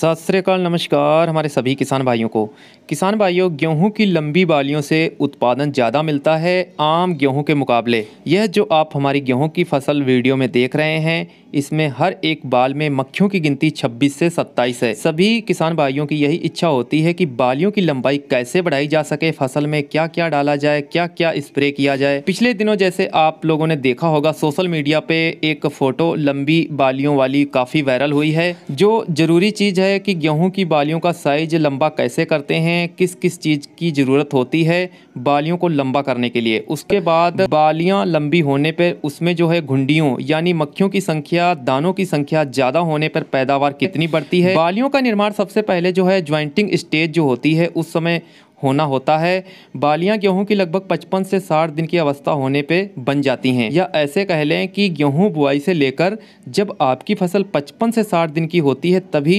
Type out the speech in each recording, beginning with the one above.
सत श्रीकाल नमस्कार हमारे सभी किसान भाइयों को किसान भाइयों गेहूं की लंबी बालियों से उत्पादन ज़्यादा मिलता है आम गेहूं के मुकाबले यह जो आप हमारी गेहूं की फसल वीडियो में देख रहे हैं इसमें हर एक बाल में मक्खियों की गिनती 26 से 27 है सभी किसान भाइयों की यही इच्छा होती है कि बालियों की लंबाई कैसे बढ़ाई जा सके फसल में क्या क्या डाला जाए क्या क्या स्प्रे किया जाए पिछले दिनों जैसे आप लोगों ने देखा होगा सोशल मीडिया पे एक फोटो लंबी बालियों वाली काफी वायरल हुई है जो जरूरी चीज है की गेहूँ की बालियों का साइज लंबा कैसे करते हैं किस किस चीज की जरूरत होती है बालियों को लंबा करने के लिए उसके बाद बालियां लंबी होने पर उसमें जो है घुंडियों यानी मक्खियों की संख्या संख्या दानों की संख्या ज्यादा होने पर पैदावार कितनी बढ़ती है बालियों का निर्माण सबसे पहले जो है ज्वाइंटिंग स्टेज जो होती है उस समय होना होता है बालियां गेहूं की लगभग 55 से 60 दिन की अवस्था होने पे बन जाती हैं या ऐसे कह लें कि गेहूं बुआई से लेकर जब आपकी फसल 55 से 60 दिन की होती है तभी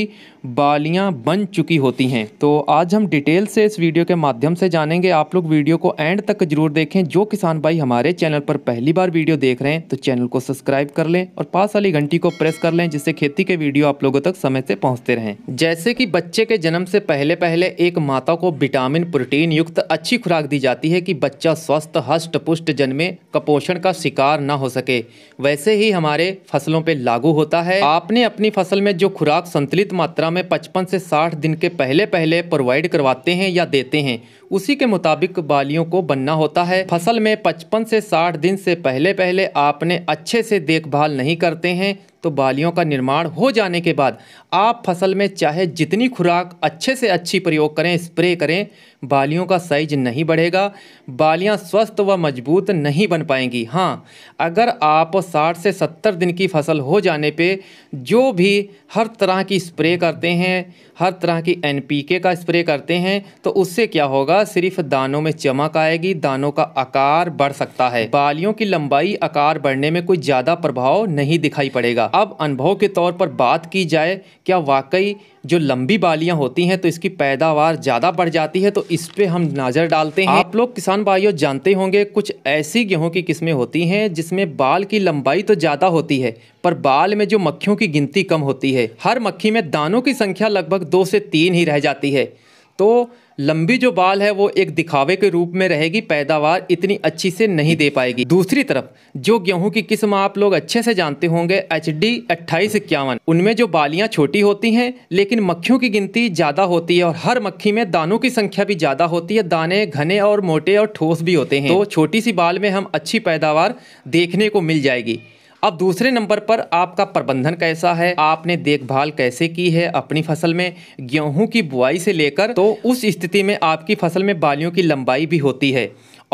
बालियां बन चुकी होती हैं तो आज हम डिटेल से इस वीडियो के माध्यम से जानेंगे आप लोग वीडियो को एंड तक जरूर देखें जो किसान भाई हमारे चैनल पर पहली बार वीडियो देख रहे हैं तो चैनल को सब्सक्राइब कर लें और पास वाली घंटी को प्रेस कर लें जिससे खेती के वीडियो आप लोगों तक समय से पहुँचते रहें जैसे कि बच्चे के जन्म से पहले पहले एक माता को विटामिन प्रोटीन युक्त अच्छी खुराक दी जाती है कि बच्चा स्वस्थ हष्ट पुष्ट जन्मे कपोषण का शिकार न हो सके वैसे ही हमारे फसलों पे लागू होता है आपने अपनी फसल में जो खुराक संतुलित मात्रा में 55 से 60 दिन के पहले पहले प्रोवाइड करवाते हैं या देते हैं उसी के मुताबिक बालियों को बनना होता है फसल में 55 से 60 दिन से पहले पहले आपने अच्छे से देखभाल नहीं करते हैं तो बालियों का निर्माण हो जाने के बाद आप फसल में चाहे जितनी खुराक अच्छे से अच्छी प्रयोग करें स्प्रे करें बालियों का साइज नहीं बढ़ेगा बालियां स्वस्थ व मजबूत नहीं बन पाएंगी हाँ अगर आप 60 से 70 दिन की फसल हो जाने पे जो भी हर तरह की स्प्रे करते हैं हर तरह की एनपीके का स्प्रे करते हैं तो उससे क्या होगा सिर्फ दानों में चमक आएगी दानों का आकार बढ़ सकता है बालियों की लंबाई आकार बढ़ने में कोई ज़्यादा प्रभाव नहीं दिखाई पड़ेगा अब अनुभव के तौर पर बात की जाए क्या वाकई जो लंबी बालियां होती हैं तो इसकी पैदावार ज़्यादा बढ़ जाती है तो इस पे हम नज़र डालते हैं आप लोग किसान भाइयों जानते होंगे कुछ ऐसी गेहूं की किस्में होती हैं जिसमें बाल की लंबाई तो ज़्यादा होती है पर बाल में जो मक्खियों की गिनती कम होती है हर मक्खी में दानों की संख्या लगभग दो से तीन ही रह जाती है तो लंबी जो बाल है वो एक दिखावे के रूप में रहेगी पैदावार इतनी अच्छी से नहीं दे पाएगी दूसरी तरफ जो गेहूं की किस्म आप लोग अच्छे से जानते होंगे एच डी अट्ठाईस इक्यावन उनमें जो बालियां छोटी होती हैं लेकिन मक्खियों की गिनती ज़्यादा होती है और हर मक्खी में दानों की संख्या भी ज़्यादा होती है दाने घने और मोटे और ठोस भी होते हैं तो छोटी सी बाल में हम अच्छी पैदावार देखने को मिल जाएगी अब दूसरे नंबर पर आपका प्रबंधन कैसा है आपने देखभाल कैसे की है अपनी फसल में गेहूं की बुआई से लेकर तो उस स्थिति में आपकी फसल में बालियों की लंबाई भी होती है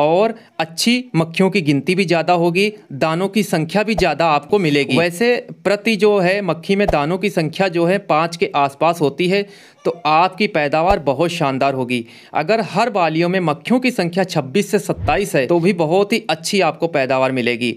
और अच्छी मक्खियों की गिनती भी ज़्यादा होगी दानों की संख्या भी ज़्यादा आपको मिलेगी वैसे प्रति जो है मक्खी में दानों की संख्या जो है पाँच के आसपास होती है तो आपकी पैदावार बहुत शानदार होगी अगर हर बालियों में मक्खियों की संख्या 26 से 27 है तो भी बहुत ही अच्छी आपको पैदावार मिलेगी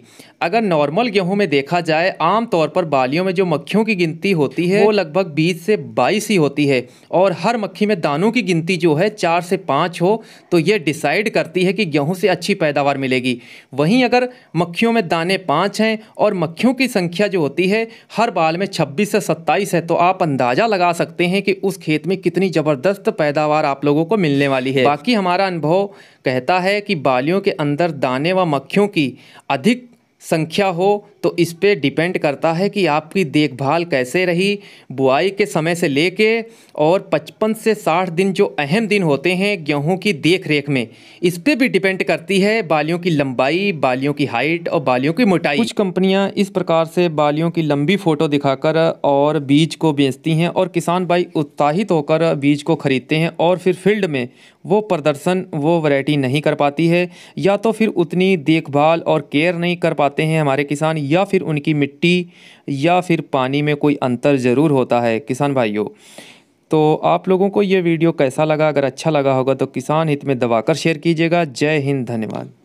अगर नॉर्मल गेहूं में देखा जाए आम तौर पर बालियों में जो मक्खियों की गिनती होती है वो लगभग 20 से 22 ही होती है और हर मक्खी में दानों की गिनती जो है चार से पाँच हो तो ये डिसाइड करती है कि गेहूँ गेहूं से अच्छी पैदावार मिलेगी वहीं अगर मक्खियों में दाने पाँच हैं और मक्खियों की संख्या जो होती है हर बाल में छब्बीस से सत्ताईस है तो आप अंदाज़ा लगा सकते हैं कि उस खेत में कितनी ज़बरदस्त पैदावार आप लोगों को मिलने वाली है बाकी हमारा अनुभव कहता है कि बालियों के अंदर दाने व मक्खियों की अधिक संख्या हो तो इस पर डिपेंड करता है कि आपकी देखभाल कैसे रही बुआई के समय से लेके और 55 से 60 दिन जो अहम दिन होते हैं गेहूं की देख रेख में इस पर भी डिपेंड करती है बालियों की लंबाई बालियों की हाइट और बालियों की मोटाई कुछ कंपनियां इस प्रकार से बालियों की लंबी फ़ोटो दिखाकर और बीज को बेचती हैं और किसान भाई उत्साहित होकर बीज को ख़रीदते हैं और फिर फील्ड में वो प्रदर्शन वो वैरायटी नहीं कर पाती है या तो फिर उतनी देखभाल और केयर नहीं कर पाते हैं हमारे किसान या फिर उनकी मिट्टी या फिर पानी में कोई अंतर ज़रूर होता है किसान भाइयों तो आप लोगों को ये वीडियो कैसा लगा अगर अच्छा लगा होगा तो किसान हित में दबाकर शेयर कीजिएगा जय हिंद धन्यवाद